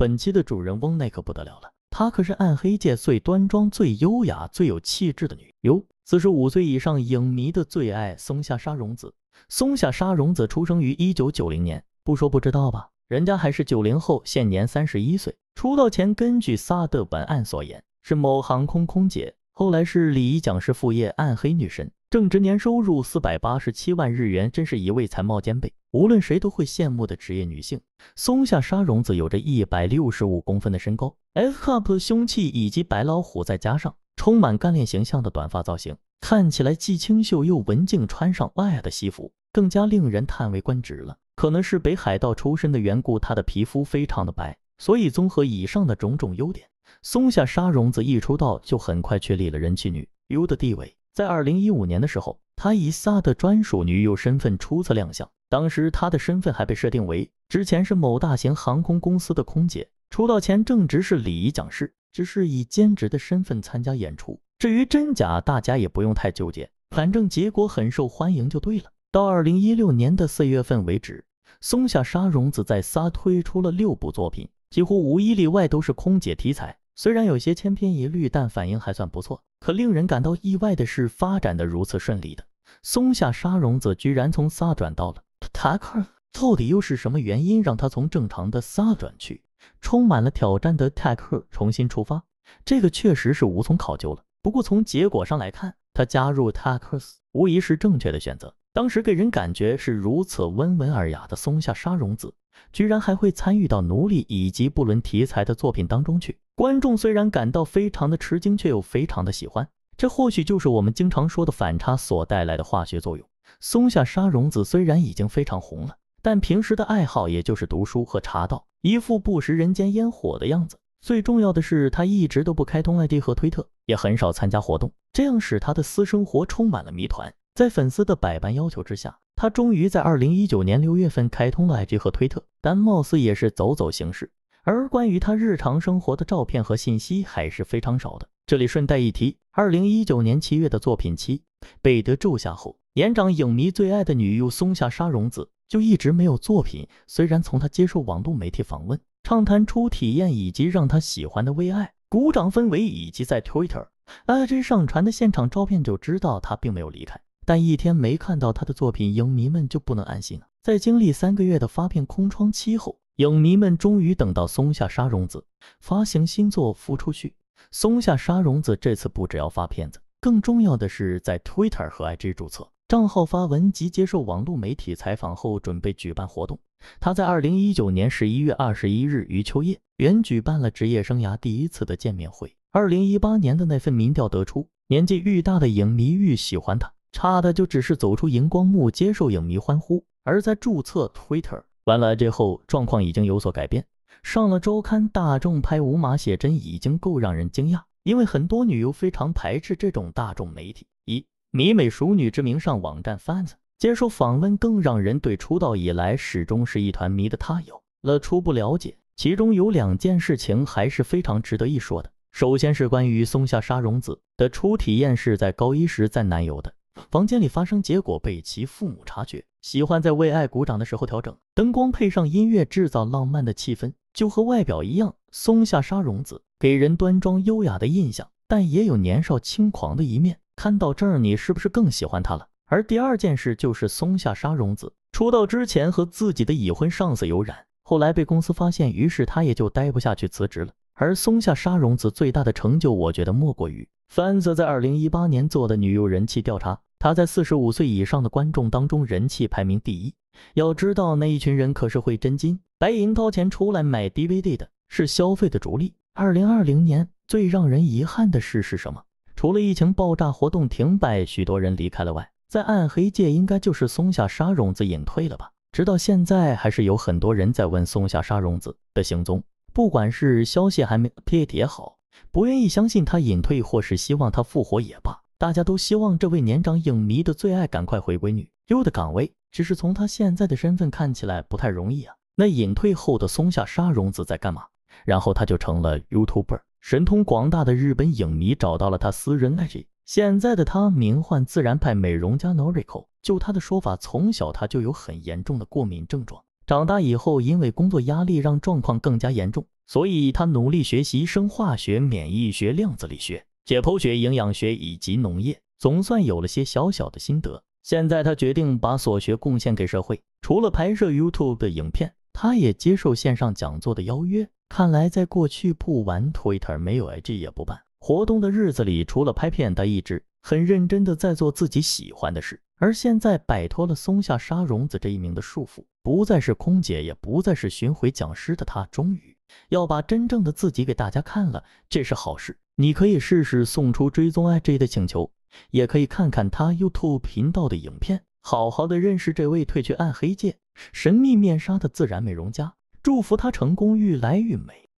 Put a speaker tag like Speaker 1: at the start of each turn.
Speaker 1: 本期的主人翁那可不得了了，她可是暗黑界最端庄、最优雅、最有气质的女优。四十五岁以上影迷的最爱松下沙荣子。松下沙荣子出生于一九九零年，不说不知道吧，人家还是九零后，现年三十一岁。出道前根据撒的文案所言，是某航空空姐，后来是礼仪讲师副业。暗黑女神，正值年收入四百八十七万日元，真是一位才貌兼备。无论谁都会羡慕的职业女性松下沙荣子有着一百六十五公分的身高，F cup 的胸器以及白老虎，再加上充满干练形象的短发造型，看起来既清秀又文静。穿上 Y 的西服，更加令人叹为观止了。可能是北海道出身的缘故，她的皮肤非常的白，所以综合以上的种种优点，松下沙荣子一出道就很快确立了人气女优的地位。在二零一五年的时候，她以萨德专属女优身份初次亮相。当时她的身份还被设定为，之前是某大型航空公司的空姐，出道前正值是礼仪讲师，只是以兼职的身份参加演出。至于真假，大家也不用太纠结，反正结果很受欢迎就对了。到二零一六年的四月份为止，松下沙荣子在撒推出了六部作品，几乎无一例外都是空姐题材，虽然有些千篇一律，但反应还算不错。可令人感到意外的是，发展的如此顺利的松下沙荣子，居然从撒转到了。Takos 到底又是什么原因让他从正常的撒转去，充满了挑战的 Takos 重新出发？这个确实是无从考究了。不过从结果上来看，他加入 Takos 无疑是正确的选择。当时给人感觉是如此温文尔雅的松下沙荣子，居然还会参与到奴隶以及布伦题材的作品当中去。观众虽然感到非常的吃惊，却又非常的喜欢。这或许就是我们经常说的反差所带来的化学作用。松下沙荣子虽然已经非常红了，但平时的爱好也就是读书和茶道，一副不食人间烟火的样子。最重要的是，他一直都不开通 ID 和推特，也很少参加活动，这样使他的私生活充满了谜团。在粉丝的百般要求之下，他终于在二零一九年六月份开通了 ID 和推特，但貌似也是走走形式。而关于他日常生活的照片和信息还是非常少的。这里顺带一提，二零一九年七月的作品期被德住下后。年长影迷最爱的女优松下沙荣子就一直没有作品。虽然从她接受网络媒体访问，畅谈初体验以及让她喜欢的为爱鼓掌氛围，以及在 Twitter、IG 上传的现场照片就知道她并没有离开，但一天没看到她的作品，影迷们就不能安心了。在经历三个月的发片空窗期后，影迷们终于等到松下沙荣子发行新作《浮出去》。松下沙荣子这次不只要发片子，更重要的是在 Twitter 和 IG 注册。账号发文及接受网络媒体采访后，准备举办活动。他在二零一九年十一月二十一日于秋叶原举办了职业生涯第一次的见面会。二零一八年的那份民调得出，年纪愈大的影迷愈喜欢他，差的就只是走出荧光幕接受影迷欢呼。而在注册 Twitter 完了之后，状况已经有所改变。上了周刊大众拍无码写真已经够让人惊讶，因为很多女优非常排斥这种大众媒体。一迷美熟女之名上网站贩子接受访问，更让人对出道以来始终是一团迷的她有了初步了解。其中有两件事情还是非常值得一说的。首先是关于松下沙荣子的初体验，是在高一时在男友的房间里发生，结果被其父母察觉。喜欢在为爱鼓掌的时候调整灯光，配上音乐，制造浪漫的气氛。就和外表一样，松下沙荣子给人端庄优雅的印象，但也有年少轻狂的一面。看到这儿，你是不是更喜欢他了？而第二件事就是松下沙荣子出道之前和自己的已婚上司有染，后来被公司发现，于是他也就待不下去，辞职了。而松下沙荣子最大的成就，我觉得莫过于番子在二零一八年做的女优人气调查，她在四十五岁以上的观众当中人气排名第一。要知道，那一群人可是会真金白银掏钱出来买 DVD 的，是消费的主力。二零二零年最让人遗憾的事是什么？除了疫情、爆炸、活动停摆，许多人离开了外，在暗黑界应该就是松下沙荣子隐退了吧？直到现在，还是有很多人在问松下沙荣子的行踪。不管是消息还没 update 也好，不愿意相信他隐退，或是希望他复活也罢，大家都希望这位年长影迷的最爱赶快回归女优的岗位。只是从他现在的身份看起来不太容易啊。那隐退后的松下沙荣子在干嘛？然后他就成了 YouTuber。神通广大的日本影迷找到了他私人爱。及。现在的他名唤自然派美容家 Noriko。就他的说法，从小他就有很严重的过敏症状，长大以后因为工作压力让状况更加严重，所以他努力学习生化学、免疫学、量子力学、解剖学、营养学以及农业，总算有了些小小的心得。现在他决定把所学贡献给社会。除了拍摄 YouTube 的影片，他也接受线上讲座的邀约。看来，在过去不玩 Twitter、没有 IG 也不办活动的日子里，除了拍片，他一直很认真的在做自己喜欢的事。而现在摆脱了松下沙荣子这一名的束缚，不再是空姐，也不再是巡回讲师的他，终于要把真正的自己给大家看了，这是好事。你可以试试送出追踪 IG 的请求，也可以看看他 YouTube 频道的影片，好好的认识这位褪去暗黑界神秘面纱的自然美容家。祝福他成功，愈来愈美。